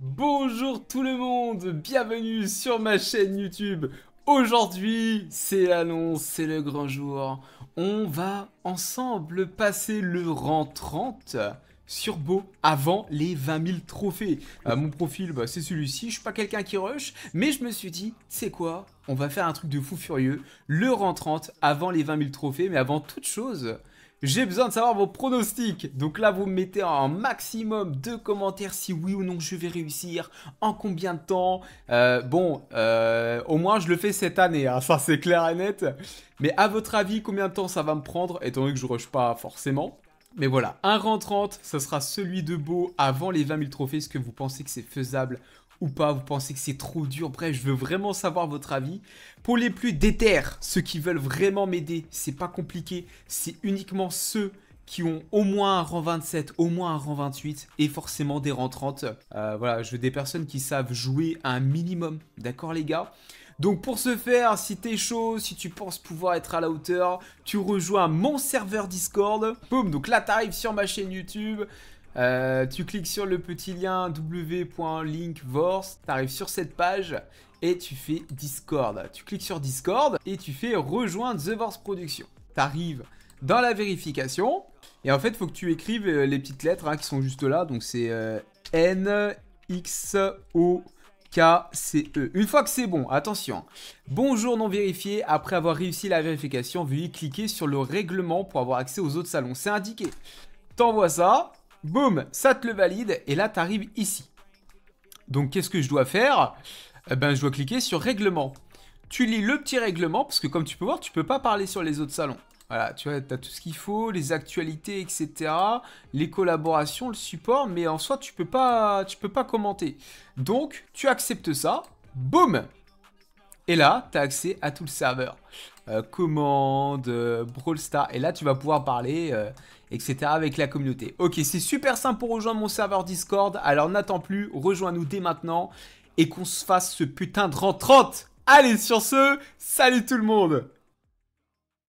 Bonjour tout le monde, bienvenue sur ma chaîne YouTube. Aujourd'hui, c'est l'annonce, c'est le grand jour. On va ensemble passer le rang 30 sur Beau avant les 20 000 trophées. Euh, mon profil, bah, c'est celui-ci. Je suis pas quelqu'un qui rush, mais je me suis dit, c'est quoi On va faire un truc de fou furieux. Le rang 30 avant les 20 000 trophées, mais avant toute chose, j'ai besoin de savoir vos pronostics. Donc là, vous me mettez un maximum de commentaires si oui ou non je vais réussir, en combien de temps. Euh, bon, euh, au moins je le fais cette année, hein, ça c'est clair et net. Mais à votre avis, combien de temps ça va me prendre, étant donné que je ne rush pas forcément mais voilà, un rang 30, ça sera celui de Beau avant les 20 000 trophées. Est-ce que vous pensez que c'est faisable ou pas Vous pensez que c'est trop dur Bref, je veux vraiment savoir votre avis. Pour les plus déter, ceux qui veulent vraiment m'aider, c'est pas compliqué. C'est uniquement ceux qui ont au moins un rang 27, au moins un rang 28 et forcément des rangs 30. Euh, voilà, je veux des personnes qui savent jouer un minimum, d'accord les gars donc pour ce faire, si t'es chaud, si tu penses pouvoir être à la hauteur, tu rejoins mon serveur Discord. Boum, donc là t'arrives sur ma chaîne YouTube. Euh, tu cliques sur le petit lien Tu arrives sur cette page et tu fais Discord. Tu cliques sur Discord et tu fais rejoindre The Vors Production. T'arrives dans la vérification et en fait, faut que tu écrives euh, les petites lettres hein, qui sont juste là. Donc c'est euh, N X O KCE. Une fois que c'est bon, attention. Bonjour non vérifié, après avoir réussi la vérification, veuillez cliquer sur le règlement pour avoir accès aux autres salons. C'est indiqué. T'envoies ça, boum, ça te le valide et là arrives ici. Donc qu'est-ce que je dois faire eh Ben je dois cliquer sur règlement. Tu lis le petit règlement parce que comme tu peux voir, tu peux pas parler sur les autres salons. Voilà, tu vois, tu as tout ce qu'il faut, les actualités, etc., les collaborations, le support, mais en soi, tu peux pas, tu peux pas commenter. Donc, tu acceptes ça, boum Et là, tu as accès à tout le serveur. Euh, commande, euh, Brawl Star. et là, tu vas pouvoir parler, euh, etc., avec la communauté. Ok, c'est super simple pour rejoindre mon serveur Discord, alors n'attends plus, rejoins-nous dès maintenant, et qu'on se fasse ce putain de rang 30 Allez, sur ce, salut tout le monde